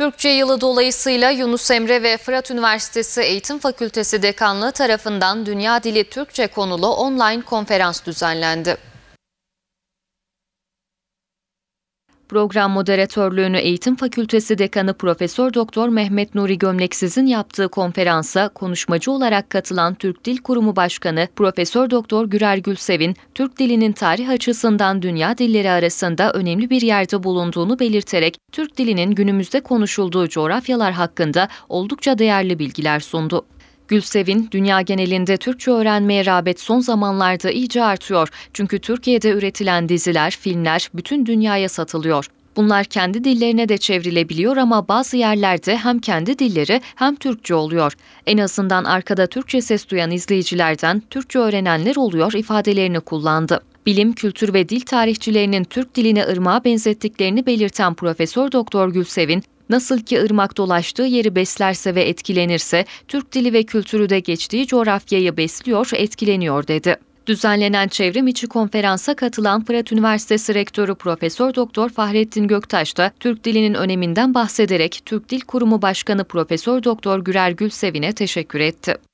Türkçe yılı dolayısıyla Yunus Emre ve Fırat Üniversitesi Eğitim Fakültesi Dekanlığı tarafından Dünya Dili Türkçe konulu online konferans düzenlendi. Program moderatörlüğünü Eğitim Fakültesi Dekanı Profesör Doktor Mehmet Nuri Gömleksiz'in yaptığı konferansa konuşmacı olarak katılan Türk Dil Kurumu Başkanı Profesör Doktor Gürer Gülsev'in Türk dilinin tarih açısından dünya dilleri arasında önemli bir yerde bulunduğunu belirterek Türk dilinin günümüzde konuşulduğu coğrafyalar hakkında oldukça değerli bilgiler sundu. Gülsev'in dünya genelinde Türkçe öğrenmeye rağbet son zamanlarda iyice artıyor. Çünkü Türkiye'de üretilen diziler, filmler bütün dünyaya satılıyor. Bunlar kendi dillerine de çevrilebiliyor ama bazı yerlerde hem kendi dilleri hem Türkçe oluyor. En azından arkada Türkçe ses duyan izleyicilerden Türkçe öğrenenler oluyor ifadelerini kullandı bilim, kültür ve dil tarihçilerinin Türk diline ırmağa benzettiklerini belirten Profesör Doktor Gülsev'in, nasıl ki ırmak dolaştığı yeri beslerse ve etkilenirse, Türk dili ve kültürü de geçtiği coğrafyayı besliyor, etkileniyor dedi. Düzenlenen çevrim içi konferansa katılan Fırat Üniversitesi Rektörü Profesör Doktor Fahrettin Göktaş da Türk dilinin öneminden bahsederek Türk Dil Kurumu Başkanı Profesör Doktor Gürer Gülsevin'e teşekkür etti.